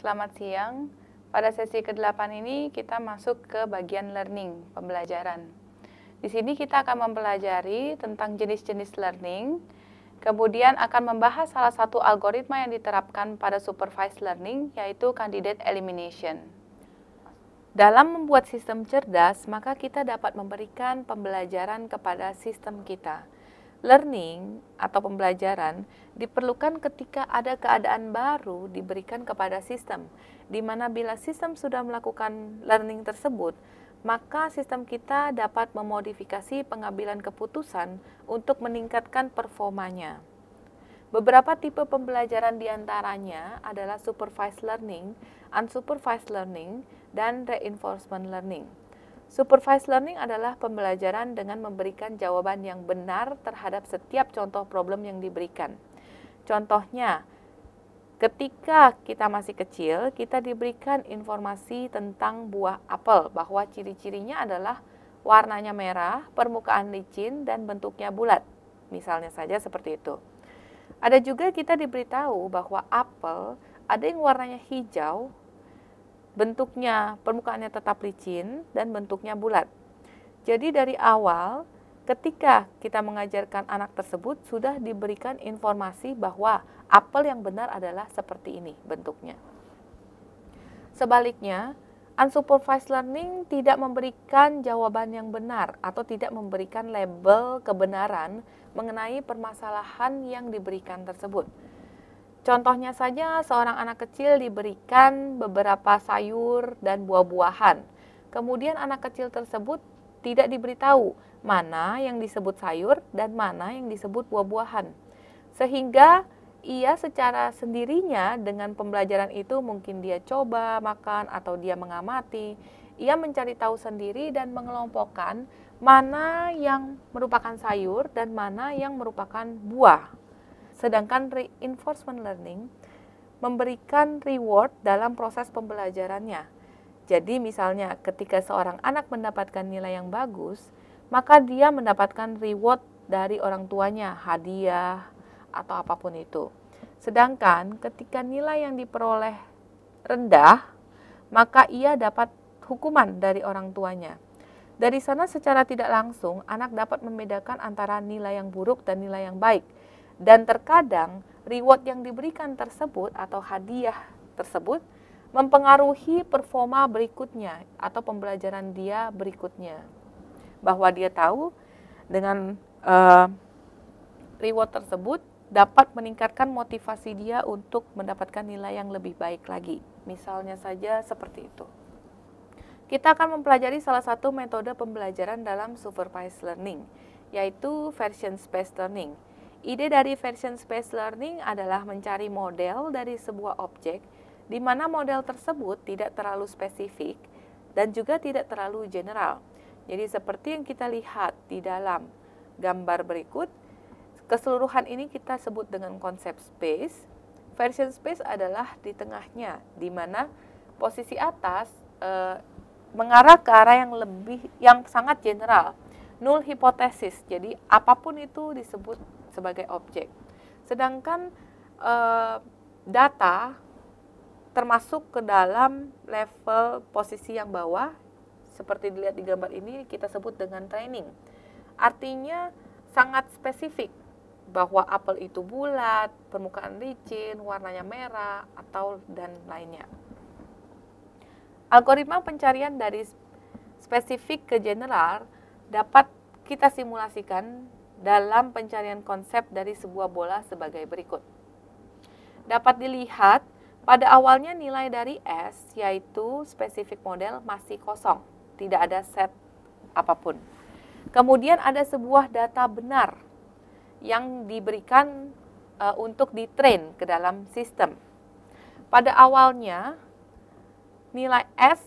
Selamat siang. Pada sesi ke-8 ini kita masuk ke bagian learning, pembelajaran. Di sini kita akan mempelajari tentang jenis-jenis learning, kemudian akan membahas salah satu algoritma yang diterapkan pada supervised learning, yaitu candidate elimination. Dalam membuat sistem cerdas, maka kita dapat memberikan pembelajaran kepada sistem kita learning atau pembelajaran diperlukan ketika ada keadaan baru diberikan kepada sistem, di mana bila sistem sudah melakukan learning tersebut, maka sistem kita dapat memodifikasi pengambilan keputusan untuk meningkatkan performanya. Beberapa tipe pembelajaran diantaranya adalah supervised learning, unsupervised learning, dan reinforcement learning. Supervised learning adalah pembelajaran dengan memberikan jawaban yang benar terhadap setiap contoh problem yang diberikan. Contohnya, ketika kita masih kecil, kita diberikan informasi tentang buah apel bahwa ciri-cirinya adalah warnanya merah, permukaan licin, dan bentuknya bulat. Misalnya saja seperti itu. Ada juga kita diberitahu bahwa apel ada yang warnanya hijau, bentuknya permukaannya tetap licin dan bentuknya bulat. Jadi dari awal ketika kita mengajarkan anak tersebut sudah diberikan informasi bahwa apel yang benar adalah seperti ini bentuknya. Sebaliknya, unsupervised learning tidak memberikan jawaban yang benar atau tidak memberikan label kebenaran mengenai permasalahan yang diberikan tersebut. Contohnya saja seorang anak kecil diberikan beberapa sayur dan buah-buahan. Kemudian anak kecil tersebut tidak diberitahu mana yang disebut sayur dan mana yang disebut buah-buahan. Sehingga ia secara sendirinya dengan pembelajaran itu mungkin dia coba makan atau dia mengamati. Ia mencari tahu sendiri dan mengelompokkan mana yang merupakan sayur dan mana yang merupakan buah Sedangkan reinforcement learning memberikan reward dalam proses pembelajarannya. Jadi misalnya ketika seorang anak mendapatkan nilai yang bagus, maka dia mendapatkan reward dari orang tuanya, hadiah atau apapun itu. Sedangkan ketika nilai yang diperoleh rendah, maka ia dapat hukuman dari orang tuanya. Dari sana secara tidak langsung anak dapat membedakan antara nilai yang buruk dan nilai yang baik dan terkadang reward yang diberikan tersebut atau hadiah tersebut mempengaruhi performa berikutnya atau pembelajaran dia berikutnya. Bahwa dia tahu dengan uh, reward tersebut dapat meningkatkan motivasi dia untuk mendapatkan nilai yang lebih baik lagi. Misalnya saja seperti itu. Kita akan mempelajari salah satu metode pembelajaran dalam supervised learning, yaitu version-based learning. Ide dari version space learning adalah mencari model dari sebuah objek di mana model tersebut tidak terlalu spesifik dan juga tidak terlalu general. Jadi seperti yang kita lihat di dalam gambar berikut, keseluruhan ini kita sebut dengan konsep space. Version space adalah di tengahnya di mana posisi atas e, mengarah ke arah yang lebih yang sangat general, nul hipotesis. Jadi apapun itu disebut sebagai objek. Sedangkan eh, data termasuk ke dalam level posisi yang bawah seperti dilihat di gambar ini kita sebut dengan training. Artinya sangat spesifik bahwa apel itu bulat, permukaan licin, warnanya merah atau dan lainnya. Algoritma pencarian dari spesifik ke general dapat kita simulasikan dalam pencarian konsep dari sebuah bola sebagai berikut. Dapat dilihat pada awalnya nilai dari S yaitu spesifik model masih kosong, tidak ada set apapun. Kemudian ada sebuah data benar yang diberikan e, untuk ditrain ke dalam sistem. Pada awalnya nilai S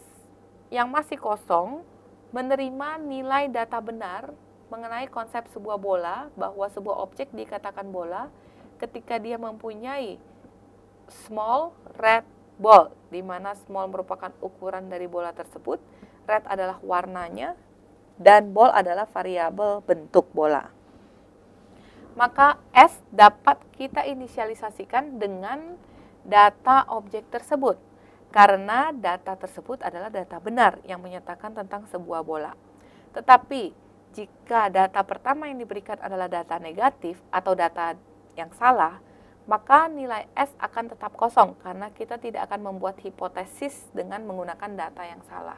yang masih kosong menerima nilai data benar mengenai konsep sebuah bola bahwa sebuah objek dikatakan bola ketika dia mempunyai small red ball di mana small merupakan ukuran dari bola tersebut, red adalah warnanya dan ball adalah variabel bentuk bola. Maka S dapat kita inisialisasikan dengan data objek tersebut karena data tersebut adalah data benar yang menyatakan tentang sebuah bola. Tetapi jika data pertama yang diberikan adalah data negatif atau data yang salah, maka nilai S akan tetap kosong karena kita tidak akan membuat hipotesis dengan menggunakan data yang salah.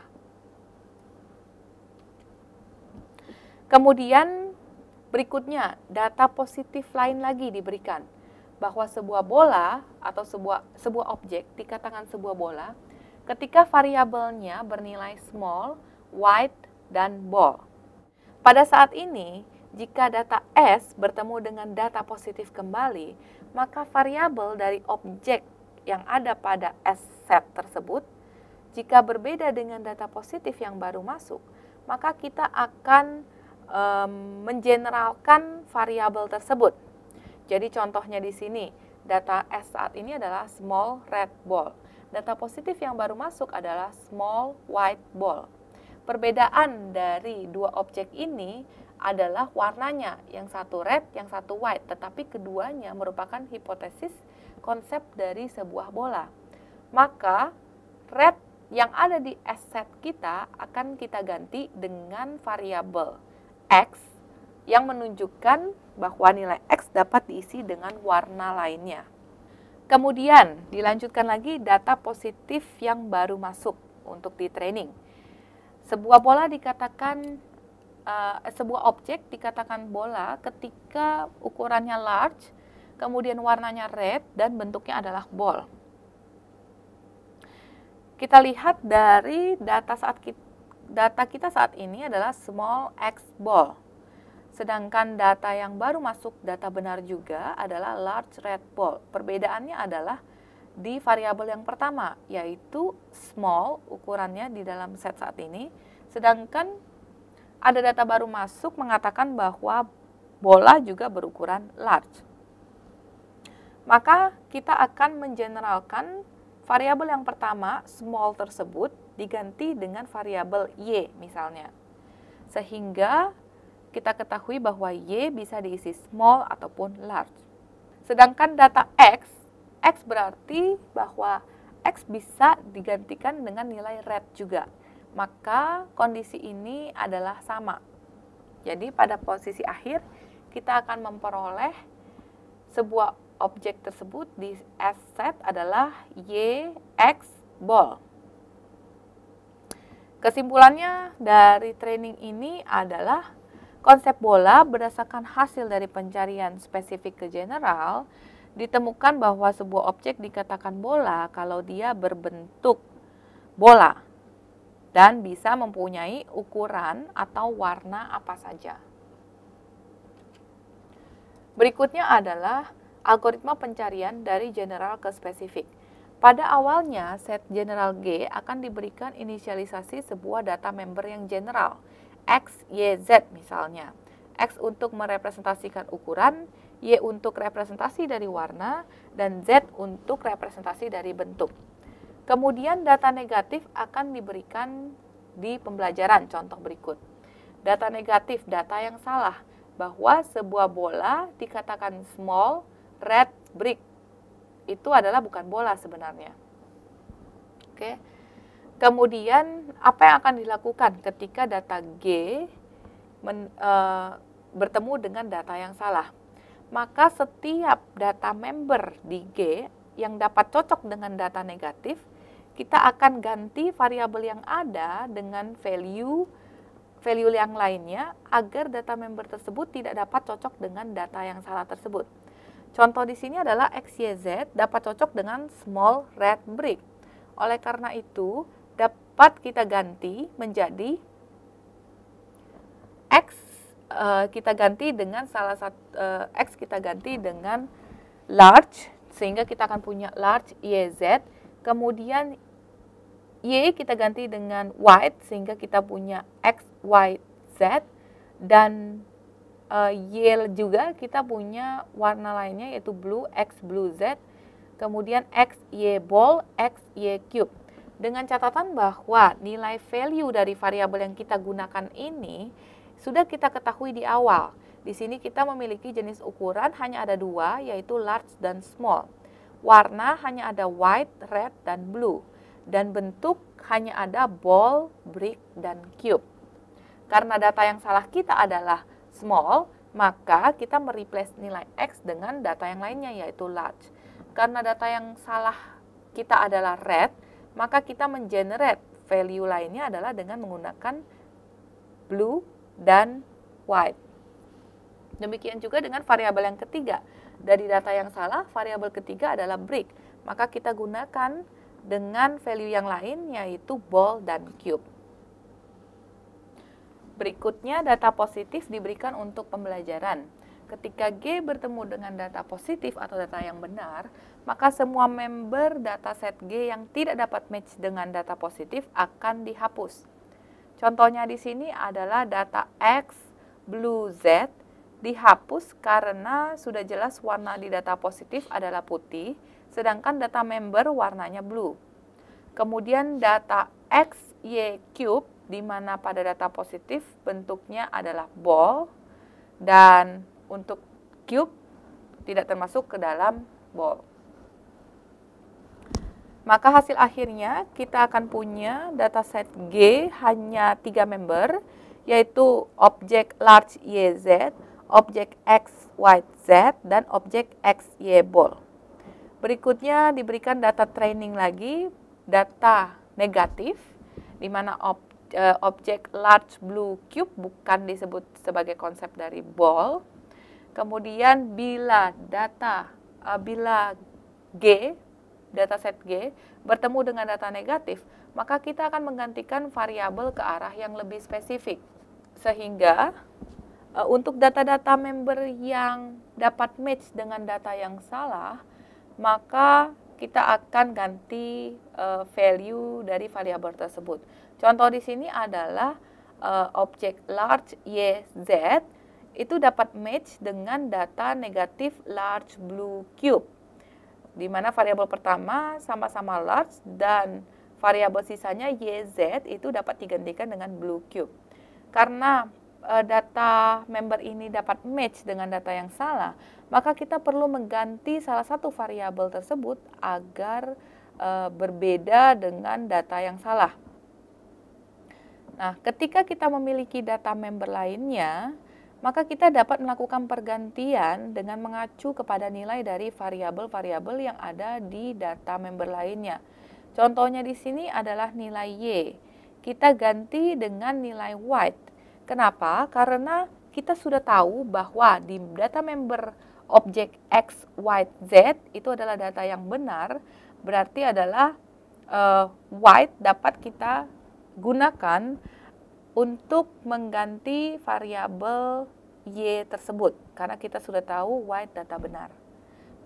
Kemudian berikutnya, data positif lain lagi diberikan bahwa sebuah bola atau sebuah sebuah objek dikatakan sebuah bola ketika variabelnya bernilai small, wide, dan ball. Pada saat ini, jika data S bertemu dengan data positif kembali, maka variabel dari objek yang ada pada S set tersebut jika berbeda dengan data positif yang baru masuk, maka kita akan um, mengeneralkan variabel tersebut. Jadi contohnya di sini, data S saat ini adalah small red ball. Data positif yang baru masuk adalah small white ball Perbedaan dari dua objek ini adalah warnanya, yang satu red, yang satu white, tetapi keduanya merupakan hipotesis konsep dari sebuah bola. Maka red yang ada di set kita akan kita ganti dengan variabel X yang menunjukkan bahwa nilai X dapat diisi dengan warna lainnya. Kemudian dilanjutkan lagi data positif yang baru masuk untuk di training. Sebuah bola dikatakan uh, sebuah objek dikatakan bola ketika ukurannya large, kemudian warnanya red dan bentuknya adalah ball. Kita lihat dari data saat kita, data kita saat ini adalah small x ball. Sedangkan data yang baru masuk data benar juga adalah large red ball. Perbedaannya adalah di variabel yang pertama yaitu small ukurannya di dalam set saat ini sedangkan ada data baru masuk mengatakan bahwa bola juga berukuran large maka kita akan mengeneralkan variabel yang pertama small tersebut diganti dengan variabel y misalnya sehingga kita ketahui bahwa y bisa diisi small ataupun large sedangkan data x X berarti bahwa X bisa digantikan dengan nilai red juga. Maka kondisi ini adalah sama. Jadi pada posisi akhir kita akan memperoleh sebuah objek tersebut di S set adalah Y X ball. Kesimpulannya dari training ini adalah konsep bola berdasarkan hasil dari pencarian spesifik ke general ditemukan bahwa sebuah objek dikatakan bola kalau dia berbentuk bola dan bisa mempunyai ukuran atau warna apa saja. Berikutnya adalah algoritma pencarian dari general ke spesifik. Pada awalnya, set general G akan diberikan inisialisasi sebuah data member yang general, X, Y, Z misalnya. X untuk merepresentasikan ukuran, Y untuk representasi dari warna, dan Z untuk representasi dari bentuk. Kemudian data negatif akan diberikan di pembelajaran contoh berikut. Data negatif, data yang salah, bahwa sebuah bola dikatakan small red brick. Itu adalah bukan bola sebenarnya. Oke. Kemudian apa yang akan dilakukan ketika data G men, e, bertemu dengan data yang salah? maka setiap data member di G yang dapat cocok dengan data negatif, kita akan ganti variabel yang ada dengan value value yang lainnya agar data member tersebut tidak dapat cocok dengan data yang salah tersebut. Contoh di sini adalah XYZ dapat cocok dengan small red brick. Oleh karena itu, dapat kita ganti menjadi X Eh, kita ganti dengan salah satu uh, x kita ganti dengan large sehingga kita akan punya large YZ. Kemudian Y kita ganti dengan white sehingga kita punya X, Y, Z dan uh, Y juga kita punya warna lainnya yaitu blue, X, blue, Z. Kemudian X, Y, ball, X, Y, cube. Dengan catatan bahwa nilai value dari variabel yang kita gunakan ini sudah kita ketahui di awal, di sini kita memiliki jenis ukuran hanya ada dua, yaitu large dan small. Warna hanya ada white, red, dan blue. Dan bentuk hanya ada ball, brick, dan cube. Karena data yang salah kita adalah small, maka kita mereplace nilai X dengan data yang lainnya yaitu large. Karena data yang salah kita adalah red, maka kita mengenerate value lainnya adalah dengan menggunakan blue, dan white. Demikian juga dengan variabel yang ketiga. Dari data yang salah, variabel ketiga adalah brick. Maka kita gunakan dengan value yang lain yaitu ball dan cube. Berikutnya data positif diberikan untuk pembelajaran. Ketika G bertemu dengan data positif atau data yang benar, maka semua member data set G yang tidak dapat match dengan data positif akan dihapus. Contohnya di sini adalah data X, blue Z dihapus karena sudah jelas warna di data positif adalah putih, sedangkan data member warnanya blue. Kemudian data X, Y, cube di mana pada data positif bentuknya adalah ball dan untuk cube tidak termasuk ke dalam ball. Maka hasil akhirnya kita akan punya dataset G hanya tiga member, yaitu objek large YZ, objek X, Y, Z, dan objek X, Y, ball. Berikutnya diberikan data training lagi, data negatif, di mana ob, eh, objek large blue cube bukan disebut sebagai konsep dari ball. Kemudian bila data, eh, bila G dataset G bertemu dengan data negatif, maka kita akan menggantikan variabel ke arah yang lebih spesifik. Sehingga eh, untuk data-data member yang dapat match dengan data yang salah, maka kita akan ganti eh, value dari variabel tersebut. Contoh di sini adalah uh, objek large y z itu dapat match dengan data negatif large blue cube di mana variabel pertama sama-sama large dan variabel sisanya YZ itu dapat digantikan dengan blue cube. Karena uh, data member ini dapat match dengan data yang salah, maka kita perlu mengganti salah satu variabel tersebut agar uh, berbeda dengan data yang salah. Nah, ketika kita memiliki data member lainnya, maka kita dapat melakukan pergantian dengan mengacu kepada nilai dari variabel-variabel yang ada di data member lainnya. Contohnya di sini adalah nilai Y. Kita ganti dengan nilai white. Kenapa? Karena kita sudah tahu bahwa di data member objek X, white, Z itu adalah data yang benar, berarti adalah uh, white dapat kita gunakan untuk mengganti variabel Y tersebut karena kita sudah tahu Y data benar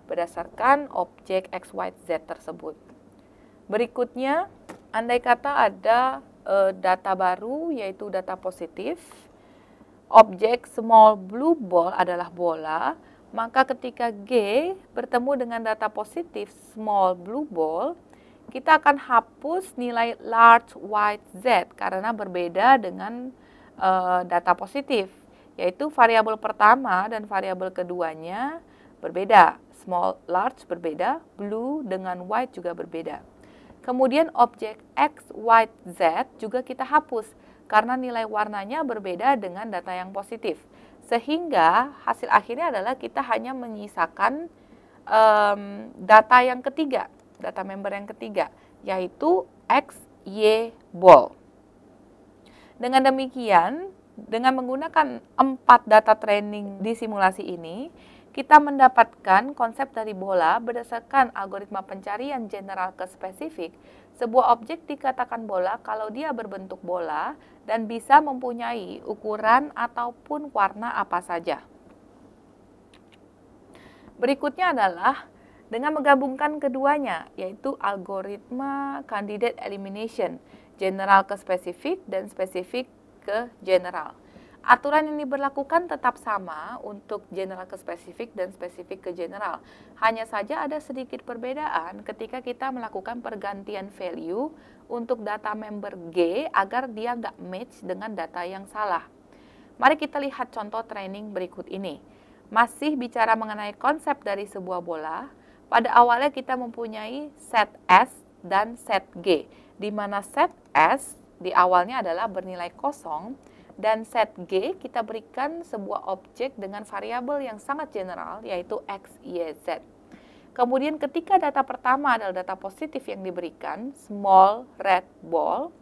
berdasarkan objek X, Y, Z tersebut. Berikutnya, andai kata ada e, data baru yaitu data positif, objek small blue ball adalah bola, maka ketika G bertemu dengan data positif small blue ball, kita akan hapus nilai large white Z karena berbeda dengan uh, data positif yaitu variabel pertama dan variabel keduanya berbeda. Small, large berbeda, blue dengan white juga berbeda. Kemudian objek X, Y, Z juga kita hapus karena nilai warnanya berbeda dengan data yang positif. Sehingga hasil akhirnya adalah kita hanya menyisakan um, data yang ketiga, data member yang ketiga, yaitu X, Y, ball. Dengan demikian, dengan menggunakan empat data training di simulasi ini, kita mendapatkan konsep dari bola berdasarkan algoritma pencarian general ke spesifik. Sebuah objek dikatakan bola kalau dia berbentuk bola dan bisa mempunyai ukuran ataupun warna apa saja. Berikutnya adalah dengan menggabungkan keduanya, yaitu algoritma candidate elimination, general ke spesifik dan spesifik ke general. Aturan yang diberlakukan tetap sama untuk general ke spesifik dan spesifik ke general. Hanya saja ada sedikit perbedaan ketika kita melakukan pergantian value untuk data member G agar dia nggak match dengan data yang salah. Mari kita lihat contoh training berikut ini. Masih bicara mengenai konsep dari sebuah bola, pada awalnya kita mempunyai set S dan set G, di mana set S di awalnya adalah bernilai kosong dan set G kita berikan sebuah objek dengan variabel yang sangat general yaitu X, Y, Z. Kemudian ketika data pertama adalah data positif yang diberikan, small red ball,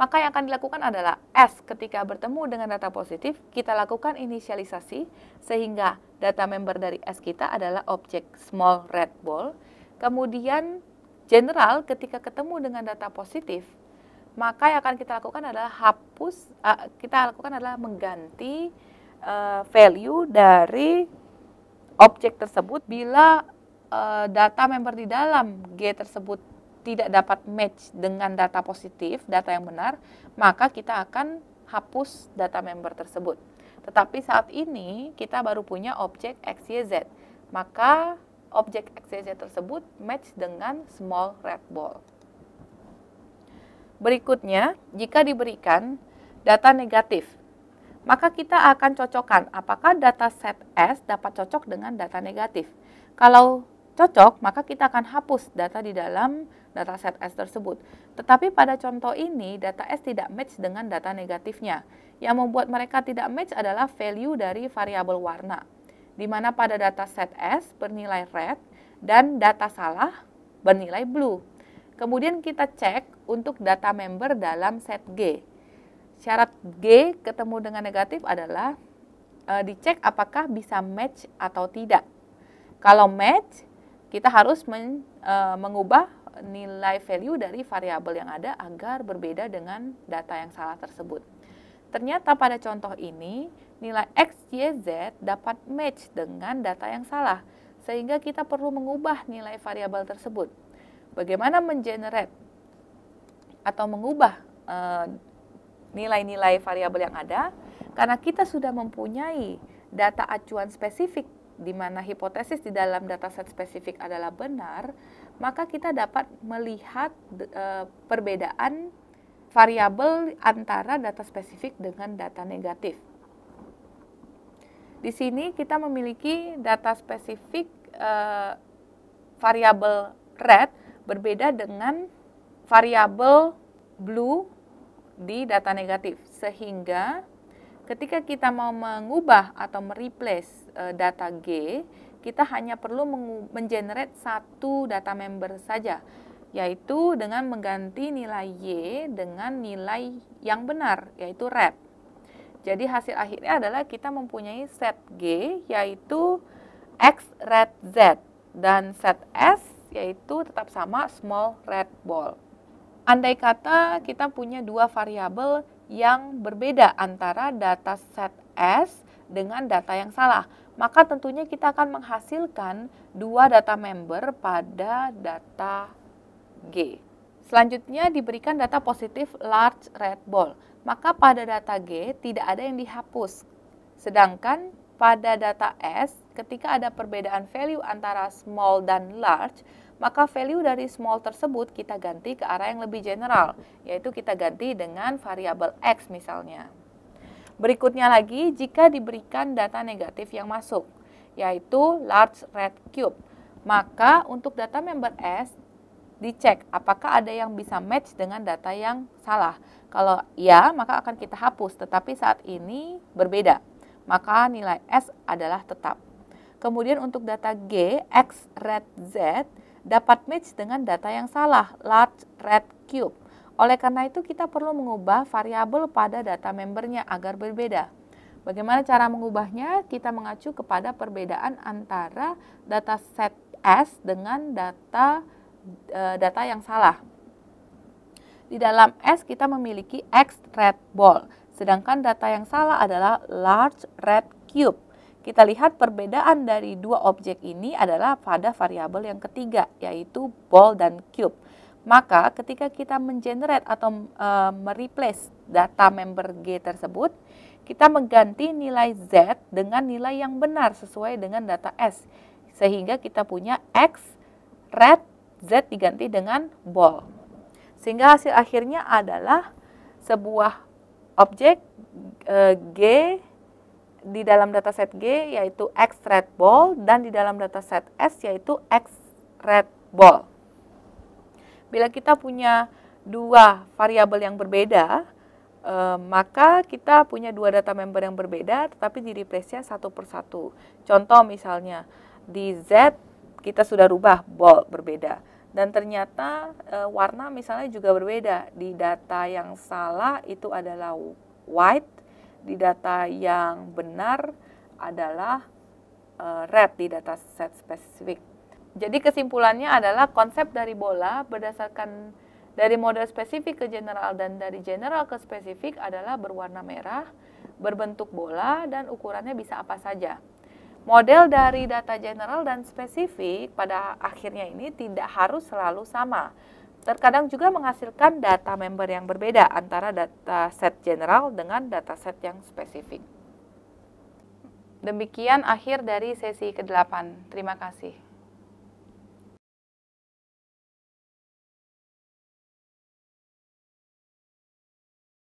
maka yang akan dilakukan adalah S ketika bertemu dengan data positif, kita lakukan inisialisasi sehingga data member dari S kita adalah objek small red ball. Kemudian general ketika ketemu dengan data positif, maka yang akan kita lakukan adalah hapus uh, kita lakukan adalah mengganti uh, value dari objek tersebut bila uh, data member di dalam G tersebut tidak dapat match dengan data positif, data yang benar, maka kita akan hapus data member tersebut. Tetapi saat ini kita baru punya objek XYZ, maka objek XYZ tersebut match dengan small red ball. Berikutnya, jika diberikan data negatif, maka kita akan cocokkan apakah data set S dapat cocok dengan data negatif. Kalau cocok, maka kita akan hapus data di dalam data set S tersebut. Tetapi pada contoh ini, data S tidak match dengan data negatifnya. Yang membuat mereka tidak match adalah value dari variabel warna, di mana pada data set S bernilai red dan data salah bernilai blue. Kemudian kita cek untuk data member dalam set G. Syarat G ketemu dengan negatif adalah e, dicek apakah bisa match atau tidak. Kalau match, kita harus men, e, mengubah nilai value dari variabel yang ada agar berbeda dengan data yang salah tersebut. Ternyata pada contoh ini, nilai X, Y, Z dapat match dengan data yang salah, sehingga kita perlu mengubah nilai variabel tersebut bagaimana mengenerate atau mengubah eh, nilai-nilai variabel yang ada karena kita sudah mempunyai data acuan spesifik di mana hipotesis di dalam dataset spesifik adalah benar, maka kita dapat melihat eh, perbedaan variabel antara data spesifik dengan data negatif. Di sini kita memiliki data spesifik eh, variabel red Berbeda dengan variabel blue di data negatif, sehingga ketika kita mau mengubah atau mereplace uh, data G, kita hanya perlu mengenerate satu data member saja, yaitu dengan mengganti nilai Y dengan nilai yang benar, yaitu red Jadi hasil akhirnya adalah kita mempunyai set G yaitu X red Z dan set S yaitu tetap sama small red ball. Andai kata kita punya dua variabel yang berbeda antara data set S dengan data yang salah, maka tentunya kita akan menghasilkan dua data member pada data G. Selanjutnya diberikan data positif large red ball, maka pada data G tidak ada yang dihapus. Sedangkan pada data S ketika ada perbedaan value antara small dan large, maka value dari small tersebut kita ganti ke arah yang lebih general, yaitu kita ganti dengan variabel x misalnya. Berikutnya lagi, jika diberikan data negatif yang masuk, yaitu large red cube, maka untuk data member S dicek apakah ada yang bisa match dengan data yang salah. Kalau ya, maka akan kita hapus, tetapi saat ini berbeda. Maka nilai S adalah tetap. Kemudian untuk data G, X red Z dapat match dengan data yang salah, large red cube. Oleh karena itu kita perlu mengubah variabel pada data membernya agar berbeda. Bagaimana cara mengubahnya? Kita mengacu kepada perbedaan antara data set S dengan data e, data yang salah. Di dalam S kita memiliki X red ball, sedangkan data yang salah adalah large red cube. Kita lihat perbedaan dari dua objek ini adalah pada variabel yang ketiga yaitu ball dan cube. Maka ketika kita mengenerate atau e, mereplace data member G tersebut, kita mengganti nilai Z dengan nilai yang benar sesuai dengan data S. Sehingga kita punya X red Z diganti dengan ball. Sehingga hasil akhirnya adalah sebuah objek e, G di dalam data set G yaitu X red ball dan di dalam data set S yaitu X red ball. Bila kita punya dua variabel yang berbeda, eh, maka kita punya dua data member yang berbeda tetapi replace nya satu persatu. Contoh misalnya di Z kita sudah rubah ball berbeda dan ternyata e, warna misalnya juga berbeda. Di data yang salah itu adalah white di data yang benar adalah uh, red di data set spesifik. Jadi kesimpulannya adalah konsep dari bola berdasarkan dari model spesifik ke general dan dari general ke spesifik adalah berwarna merah, berbentuk bola dan ukurannya bisa apa saja. Model dari data general dan spesifik pada akhirnya ini tidak harus selalu sama. Terkadang juga menghasilkan data member yang berbeda antara data set general dengan data set yang spesifik. Demikian akhir dari sesi ke-8. Terima kasih.